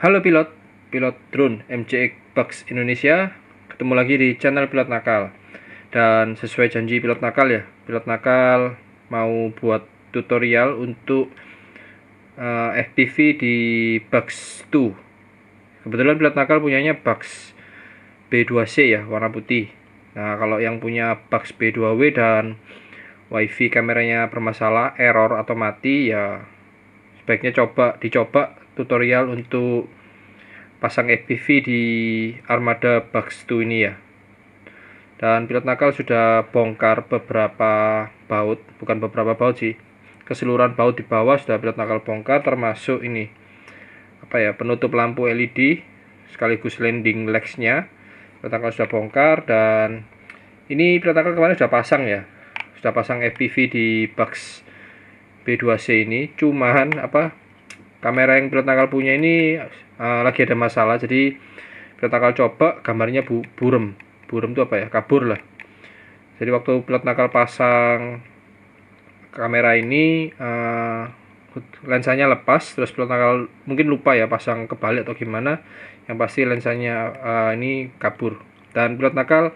Halo pilot, pilot drone MCX Bugs Indonesia, ketemu lagi di channel Pilot Nakal. Dan sesuai janji Pilot Nakal ya, Pilot Nakal mau buat tutorial untuk uh, eh, FPV di Bugs 2. Kebetulan Pilot Nakal punyanya Bugs B2C ya, warna putih. Nah, kalau yang punya Bugs B2W dan wifi kameranya bermasalah error atau mati ya sebaiknya coba dicoba tutorial untuk pasang FPV di Armada Bugs 2 ini ya dan pilot nakal sudah bongkar beberapa baut bukan beberapa baut sih keseluruhan baut di bawah sudah pilot nakal bongkar termasuk ini apa ya penutup lampu LED sekaligus landing legsnya pilot nakal sudah bongkar dan ini pilot nakal kemarin sudah pasang ya sudah pasang FPV di box B2C ini cuman apa kamera yang pilot nakal punya ini uh, lagi ada masalah jadi pilot nakal coba gambarnya bu burem burem itu apa ya kabur lah jadi waktu pilot nakal pasang kamera ini uh, lensanya lepas terus pilot nakal mungkin lupa ya pasang kebalik atau gimana yang pasti lensanya uh, ini kabur dan pilot nakal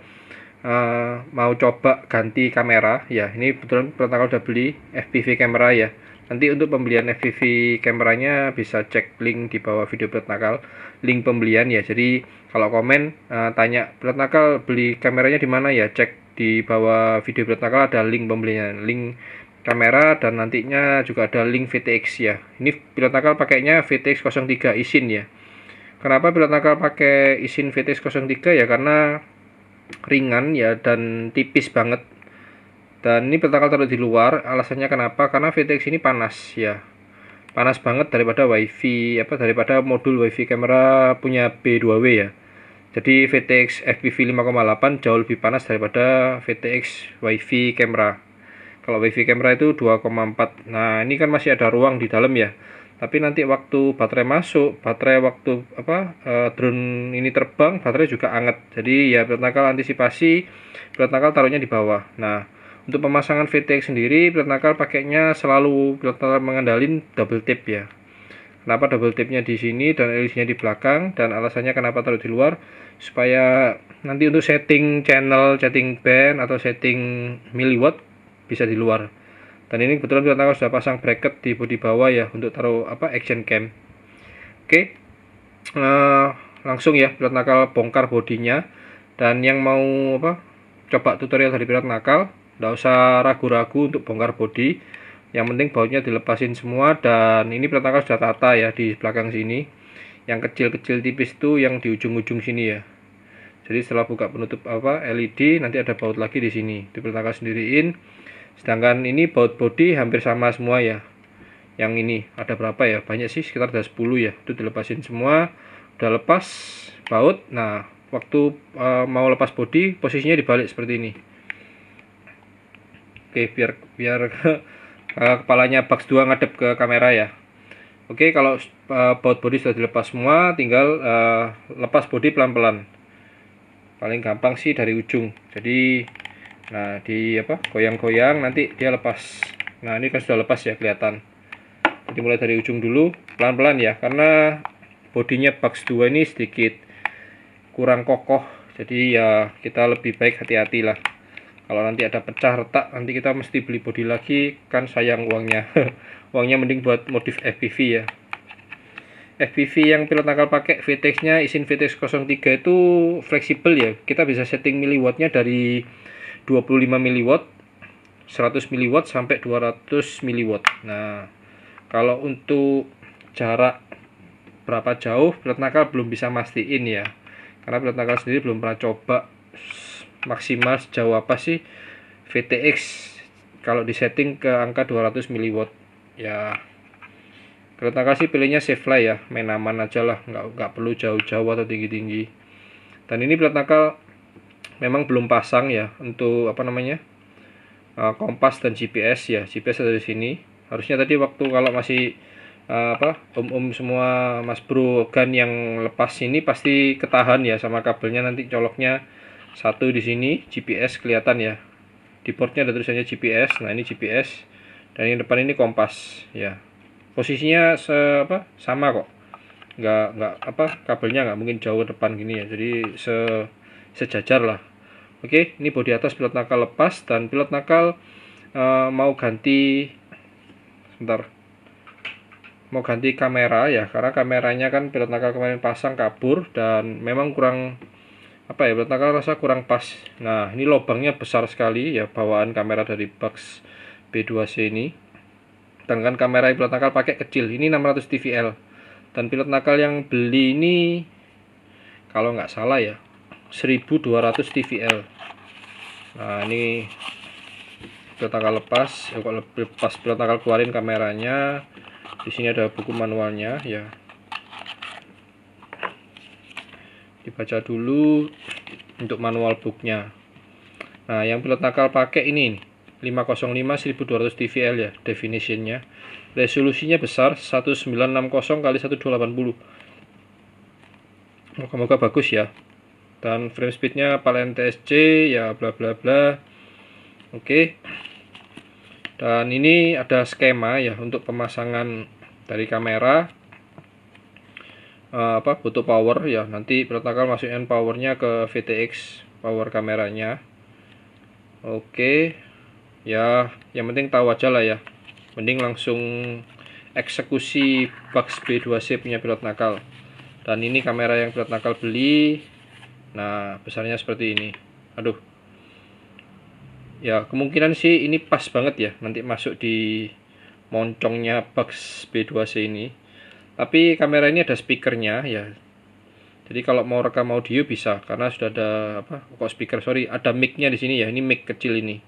uh, mau coba ganti kamera ya ini betul-betul pilot nakal udah beli FPV kamera ya Nanti untuk pembelian FPV kameranya bisa cek link di bawah video Plat Nakal, link pembelian ya. Jadi kalau komen uh, tanya Plat Nakal beli kameranya di mana ya, cek di bawah video Plat Nakal ada link pembelian, link kamera dan nantinya juga ada link VTX ya. Ini Plat Nakal pakainya VTX 03 isin ya. Kenapa Plat Nakal pakai isin VTX 03 ya? Karena ringan ya dan tipis banget dan ini bertakal taruh di luar alasannya kenapa karena VTX ini panas ya panas banget daripada wifi apa daripada modul wifi kamera punya B2W ya jadi VTX FPV 5,8 jauh lebih panas daripada VTX wifi kamera kalau wifi kamera itu 2,4 nah ini kan masih ada ruang di dalam ya tapi nanti waktu baterai masuk baterai waktu apa eh, drone ini terbang baterai juga anget jadi ya bertakal antisipasi bertakal taruhnya di bawah nah untuk pemasangan VTX sendiri, pilot nakal pakainya selalu pilot nakal mengendalin double tip ya. Kenapa double tipnya di sini dan LCD-nya e di belakang dan alasannya kenapa taruh di luar supaya nanti untuk setting channel, setting band atau setting milliwatt bisa di luar. Dan ini kebetulan pilot nakal sudah pasang bracket di bodi bawah ya untuk taruh apa action cam. Oke. Uh, langsung ya pilot nakal bongkar bodinya dan yang mau apa coba tutorial dari pilot nakal tidak usah ragu-ragu untuk bongkar bodi yang penting bautnya dilepasin semua dan ini peletakan sudah tata ya di belakang sini yang kecil-kecil tipis itu yang di ujung-ujung sini ya jadi setelah buka penutup apa LED nanti ada baut lagi di sini di peletakan sendiriin sedangkan ini baut bodi hampir sama semua ya yang ini ada berapa ya banyak sih sekitar ada 10 ya itu dilepasin semua udah lepas baut nah waktu e, mau lepas bodi posisinya dibalik seperti ini Oke, biar biar uh, kepalanya box 2 ngadep ke kamera ya. Oke, kalau uh, eh, baut body sudah dilepas semua, tinggal uh, lepas body pelan-pelan. Paling gampang sih dari ujung. Jadi nah di apa? goyang-goyang nanti dia lepas. Nah, ini kan sudah lepas ya kelihatan. Jadi mulai dari ujung dulu, pelan-pelan ya karena bodinya box 2 ini sedikit kurang kokoh. Jadi ya kita lebih baik hati-hatilah kalau nanti ada pecah retak nanti kita mesti beli bodi lagi kan sayang uangnya uangnya mending buat modif FPV ya FPV yang pilot nakal pakai VTX nya isin VTX 03 itu fleksibel ya kita bisa setting miliwattnya dari 25 miliwatt 100 miliwatt sampai 200 miliwatt nah kalau untuk jarak berapa jauh pilot nakal belum bisa mastiin ya karena pilot nakal sendiri belum pernah coba maksimal sejauh apa sih VTX kalau di setting ke angka 200 mW ya kereta kasih pilihnya safe lah ya main aman aja lah nggak, nggak perlu jauh-jauh atau tinggi-tinggi dan ini plat nakal memang belum pasang ya untuk apa namanya eh, kompas dan GPS ya GPS ada di sini harusnya tadi waktu kalau masih eh, apa om-om semua mas bro gan yang lepas ini pasti ketahan ya sama kabelnya nanti coloknya satu di sini GPS kelihatan ya. Di portnya ada tulisannya GPS. Nah, ini GPS. Dan yang depan ini kompas ya. Posisinya se apa? Sama kok. Nggak nggak apa? Kabelnya nggak mungkin jauh ke depan gini ya. Jadi se sejajar lah. Oke, ini bodi atas pilot nakal lepas dan pilot nakal uh, mau ganti sebentar mau ganti kamera ya karena kameranya kan pilot nakal kemarin pasang kabur dan memang kurang apa ya belakang rasa kurang pas nah ini lubangnya besar sekali ya bawaan kamera dari box B2C ini dan kan kamera pilot nakal pakai kecil ini 600 TVL dan pilot nakal yang beli ini kalau nggak salah ya 1200 TVL nah ini pilot nakal lepas ya, kok lepas pilot nakal keluarin kameranya di sini ada buku manualnya ya dibaca dulu untuk manual booknya nah yang pilot nakal pakai ini 505 1200 dVL ya definitionnya resolusinya besar 1960 kali 1280 moga-moga bagus ya dan frame speednya paling TSC ya bla bla bla oke dan ini ada skema ya untuk pemasangan dari kamera uh, apa butuh power ya nanti nakal masukin powernya ke VTX power kameranya oke okay. ya yang penting tahu aja lah ya mending langsung eksekusi box B2C punya pilot nakal dan ini kamera yang pilot nakal beli nah besarnya seperti ini aduh ya kemungkinan sih ini pas banget ya nanti masuk di moncongnya box B2C ini tapi kamera ini ada speakernya ya. Jadi kalau mau rekam audio bisa karena sudah ada apa kok speaker sorry ada micnya di sini ya ini mic kecil ini.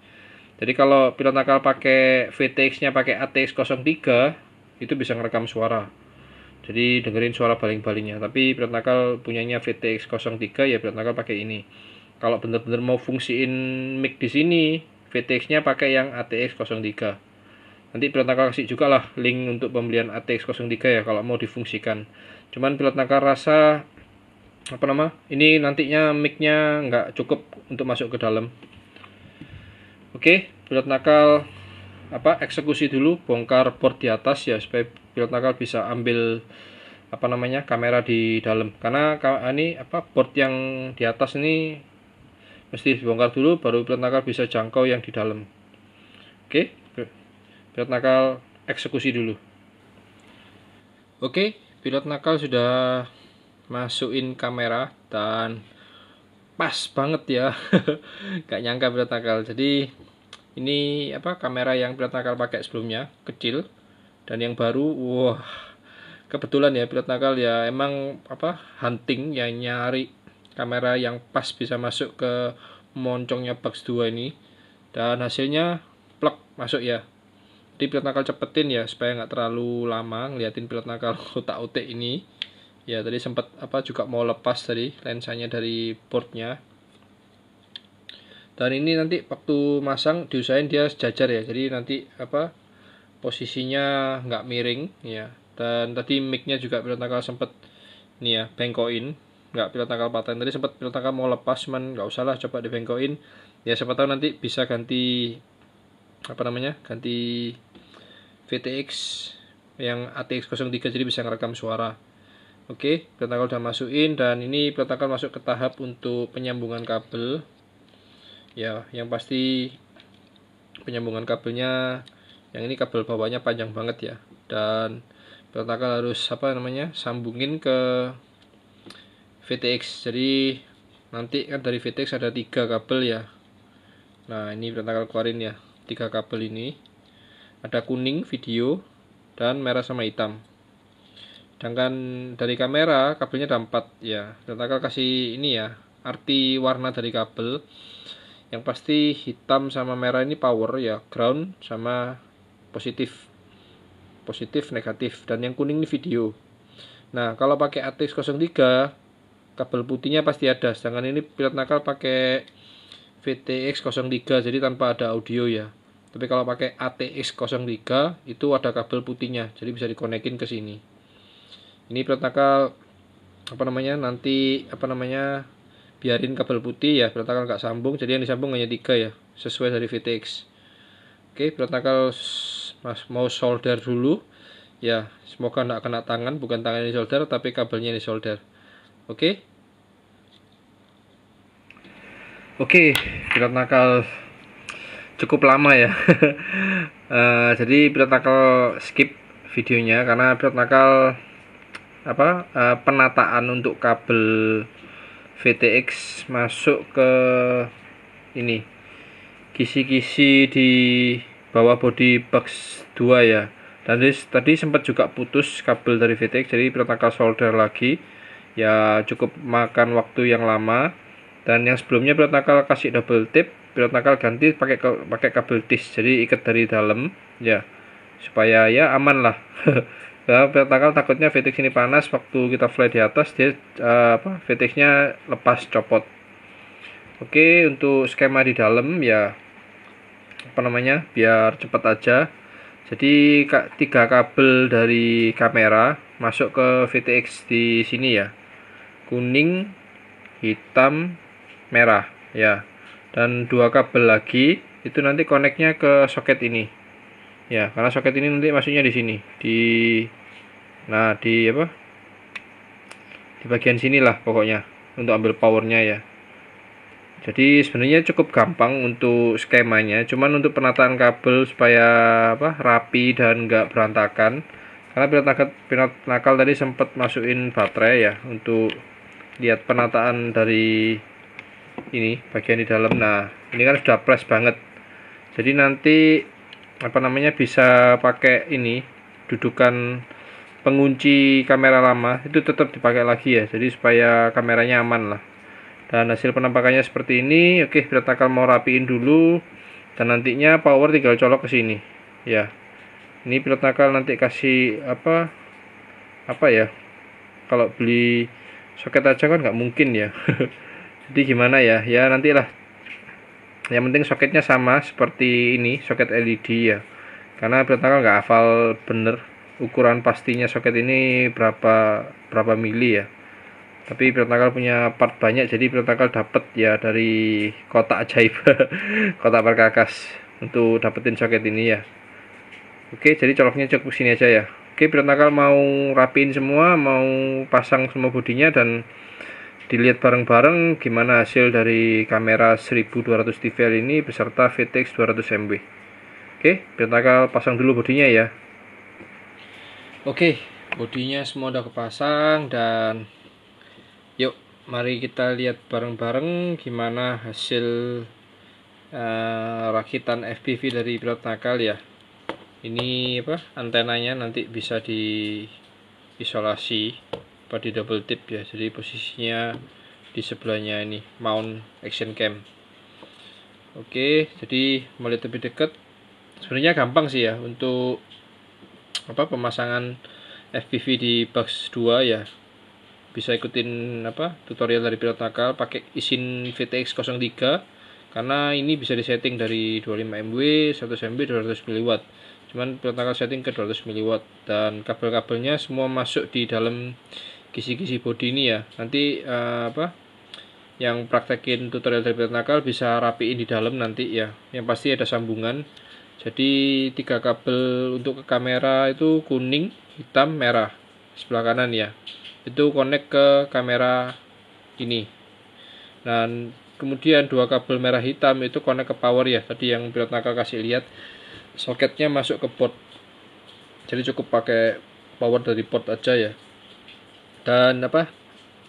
Jadi kalau pilot nakal pakai VTX-nya pakai ATX03 itu bisa ngerekam suara. Jadi dengerin suara baling-balingnya. Tapi pilot nakal punyanya VTX03 ya pilot nakal pakai ini. Kalau bener-bener mau fungsiin mic di sini VTX-nya pakai yang ATX03. Nanti pilot nakal kasih juga lah link untuk pembelian ATX03 ya kalau mau difungsikan. Cuman pilot nakal rasa apa nama ini nantinya micnya nggak cukup untuk masuk ke dalam oke okay, pilot nakal apa eksekusi dulu bongkar port di atas ya supaya pilot nakal bisa ambil apa namanya kamera di dalam karena ini apa port yang di atas ini mesti dibongkar dulu baru pilot nakal bisa jangkau yang di dalam oke okay pilot nakal eksekusi dulu oke pilot nakal sudah masukin kamera dan pas banget ya gak nyangka pilot nakal jadi ini apa kamera yang pilot nakal pakai sebelumnya kecil dan yang baru wah kebetulan ya pilot nakal ya emang apa hunting ya nyari kamera yang pas bisa masuk ke moncongnya box 2 ini dan hasilnya plek masuk ya di pilot nakal cepetin ya supaya nggak terlalu lama ngeliatin pilot nakal otak otak ini ya tadi sempat apa juga mau lepas dari lensanya dari portnya dan ini nanti waktu masang diusahain dia sejajar ya jadi nanti apa posisinya nggak miring ya dan tadi micnya juga pilot nakal sempat nih ya bengkokin nggak pilot nakal paten tadi sempat pilot nakal mau lepas cuman nggak usahlah lah coba dibengkokin ya siapa tahu nanti bisa ganti apa namanya ganti VTX yang ATX 03 jadi bisa ngerekam suara oke okay, peletakan sudah masukin dan ini peletakan masuk ke tahap untuk penyambungan kabel ya yang pasti penyambungan kabelnya yang ini kabel bawahnya panjang banget ya dan peletakan harus apa namanya sambungin ke VTX jadi nanti kan dari VTX ada tiga kabel ya nah ini peletakan keluarin ya tiga kabel ini ada kuning video dan merah sama hitam sedangkan dari kamera kabelnya ada empat ya dan akan kasih ini ya arti warna dari kabel yang pasti hitam sama merah ini power ya ground sama positif positif negatif dan yang kuning ini video nah kalau pakai ATX 03 kabel putihnya pasti ada sedangkan ini pilot nakal pakai VTX03 jadi tanpa ada audio ya tapi kalau pakai ATX03 itu ada kabel putihnya jadi bisa dikonekin ke sini ini protokol apa namanya nanti apa namanya biarin kabel putih ya protokol nggak sambung jadi yang disambung hanya tiga ya sesuai dari VTX oke protokol mas mau solder dulu ya semoga nggak kena tangan bukan tangan yang solder tapi kabelnya yang solder. oke Oke, pilot nakal cukup lama ya. uh, jadi pilot nakal skip videonya karena pilot nakal apa uh, penataan untuk kabel VTX masuk ke ini kisi-kisi di bawah body box 2 ya. Dan tadi, tadi sempat juga putus kabel dari VTX jadi pilot nakal solder lagi. Ya cukup makan waktu yang lama dan yang sebelumnya pilot nakal kasih double tip pilot nakal ganti pakai pakai kabel tis jadi ikat dari dalam ya supaya ya aman lah Nah, pilot nakal takutnya VTX ini panas waktu kita fly di atas dia uh, apa VTX-nya lepas copot. Oke, untuk skema di dalam ya apa namanya? biar cepat aja. Jadi tiga kabel dari kamera masuk ke VTX di sini ya. Kuning, hitam, merah ya dan dua kabel lagi itu nanti koneknya ke soket ini ya karena soket ini nanti masuknya di sini di nah di apa di bagian sinilah pokoknya untuk ambil powernya ya jadi sebenarnya cukup gampang untuk skemanya cuman untuk penataan kabel supaya apa rapi dan enggak berantakan karena pilot nakal, pilot nakal tadi sempat masukin baterai ya untuk lihat penataan dari ini bagian di dalam nah ini kan sudah plus banget jadi nanti apa namanya bisa pakai ini dudukan pengunci kamera lama itu tetap dipakai lagi ya jadi supaya kameranya aman lah dan hasil penampakannya seperti ini oke kita akan mau rapiin dulu dan nantinya power tinggal colok ke sini ya ini pilot nakal nanti kasih apa apa ya kalau beli soket aja kan nggak mungkin ya jadi gimana ya ya nantilah yang penting soketnya sama seperti ini soket LED ya karena pertama nggak hafal bener ukuran pastinya soket ini berapa berapa mili ya tapi Pirtakal punya part banyak jadi Pirtakal dapat ya dari kotak ajaib kotak perkakas untuk dapetin soket ini ya oke jadi coloknya cukup sini aja ya oke Pirtakal mau rapiin semua mau pasang semua bodinya dan dilihat bareng-bareng gimana hasil dari kamera 1200 DVL ini beserta VTX 200 MB oke kita pasang dulu bodinya ya oke bodinya semua udah kepasang dan yuk mari kita lihat bareng-bareng gimana hasil uh, rakitan FPV dari pilot nakal ya ini apa antenanya nanti bisa diisolasi body double tip ya jadi posisinya di sebelahnya ini mount action cam oke jadi melihat lebih dekat sebenarnya gampang sih ya untuk apa pemasangan FPV di box 2 ya bisa ikutin apa tutorial dari pilot nakal pakai isin VTX 03 karena ini bisa disetting dari 25 MW 100 MW 200 mW cuman pilot nakal setting ke 200 mW dan kabel-kabelnya semua masuk di dalam gizi-gizi body ini ya nanti uh, apa yang praktekin tutorial dari nakal bisa rapiin di dalam nanti ya yang pasti ada sambungan jadi tiga kabel untuk ke kamera itu kuning hitam merah sebelah kanan ya itu connect ke kamera ini dan kemudian dua kabel merah hitam itu connect ke power ya tadi yang pilot nakal kasih lihat soketnya masuk ke port jadi cukup pakai power dari port aja ya dan apa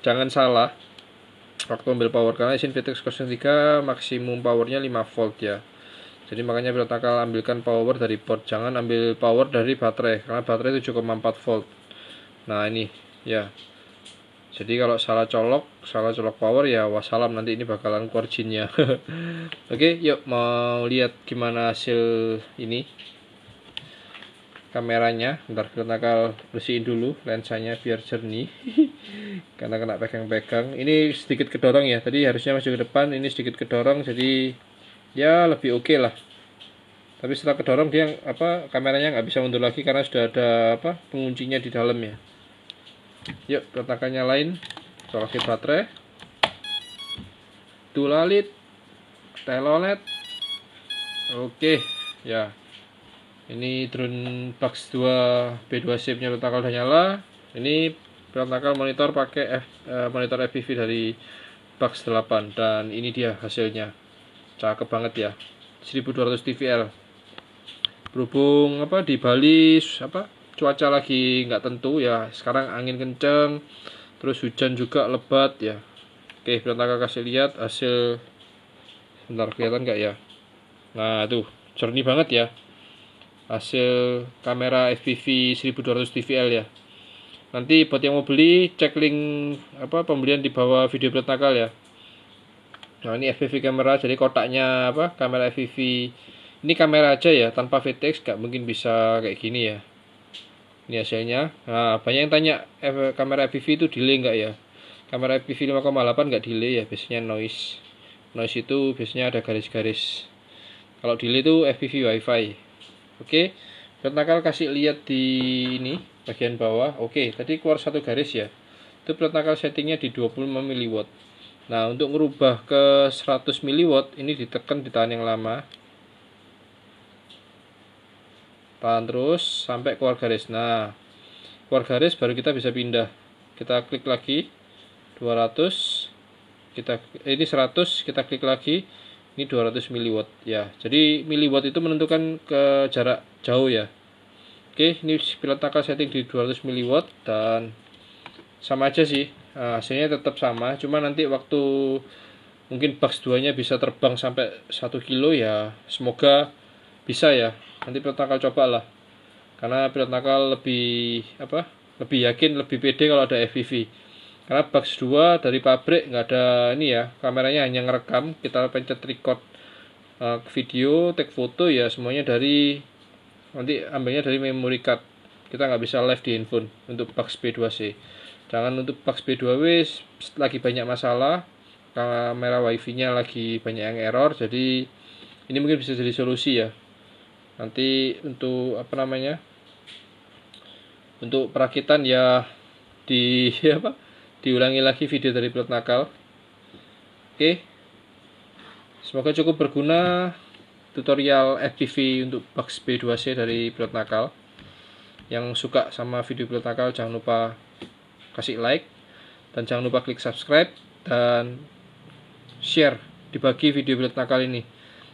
jangan salah waktu ambil power karena isin VTX 03 maksimum powernya 5 volt ya jadi makanya takal ambilkan power dari port jangan ambil power dari baterai karena baterai 7,4 volt nah ini ya jadi kalau salah colok salah colok power ya wassalam nanti ini bakalan keluar oke okay, yuk mau lihat gimana hasil ini kameranya ntar kita bakal bersihin dulu lensanya biar jernih karena kena pegang-pegang ini sedikit kedorong ya tadi harusnya masuk ke depan ini sedikit kedorong jadi ya lebih oke okay lah tapi setelah kedorong dia apa kameranya nggak bisa mundur lagi karena sudah ada apa penguncinya di dalam ya yuk retakannya lain solasi baterai tulalit telolet oke okay. ya ini drone box 2 B2 shape nya tangkal udah nyala ini berantakan monitor pakai F, eh, monitor FPV dari box 8 dan ini dia hasilnya cakep banget ya 1200 TVL berhubung apa di Bali apa cuaca lagi nggak tentu ya sekarang angin kenceng terus hujan juga lebat ya oke berantakan kasih lihat hasil bentar kelihatan nggak ya nah tuh jernih banget ya hasil kamera FPV 1200 DVL ya nanti buat yang mau beli cek link apa pembelian di bawah video berat nakal ya nah ini FPV kamera jadi kotaknya apa kamera FPV ini kamera aja ya tanpa VTX gak mungkin bisa kayak gini ya ini hasilnya nah banyak yang tanya F kamera FPV itu delay nggak ya kamera FPV 5,8 nggak delay ya biasanya noise noise itu biasanya ada garis-garis kalau delay itu FPV WiFi Oke. Okay. Nakal kasih lihat di ini bagian bawah. Oke, okay, tadi keluar satu garis ya. Itu plat nakal settingnya di 25 mW. Nah, untuk merubah ke 100 mW ini ditekan di tangan yang lama. Tahan terus sampai keluar garis. Nah, keluar garis baru kita bisa pindah. Kita klik lagi 200 kita eh, ini 100 kita klik lagi ini 200 miliwatt ya jadi miliwatt itu menentukan ke jarak jauh ya oke ini pilot takal setting di 200 miliwatt dan sama aja sih eh, hasilnya tetap sama cuma nanti waktu mungkin box 2 nya bisa terbang sampai 1 kilo ya semoga bisa ya nanti pilot takal coba lah karena pilot takal lebih apa lebih yakin lebih pede kalau ada FPV e karena box 2 dari pabrik nggak ada ini ya kameranya hanya ngerekam kita pencet record uh, video take foto ya semuanya dari nanti ambilnya dari memory card kita nggak bisa live di handphone untuk box P2C jangan untuk box P2W lagi banyak masalah kamera wifi nya lagi banyak yang error jadi ini mungkin bisa jadi solusi ya nanti untuk apa namanya untuk perakitan ya di ya apa diulangi lagi video dari pilot nakal oke semoga cukup berguna tutorial FPV untuk box B2C dari pilot nakal yang suka sama video pilot nakal jangan lupa kasih like dan jangan lupa klik subscribe dan share dibagi video pilot nakal ini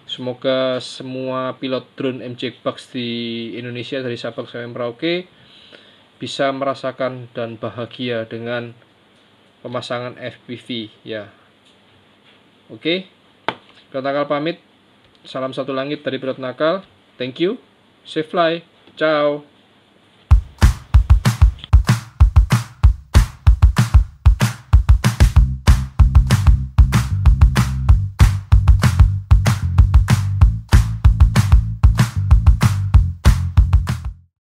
semoga semua pilot drone MJ box di Indonesia dari Sabang sampai Merauke bisa merasakan dan bahagia dengan pemasangan FPV ya. Oke. Pilot Nakal pamit. Salam satu langit dari Pilot Nakal. Thank you. Safe fly. Ciao.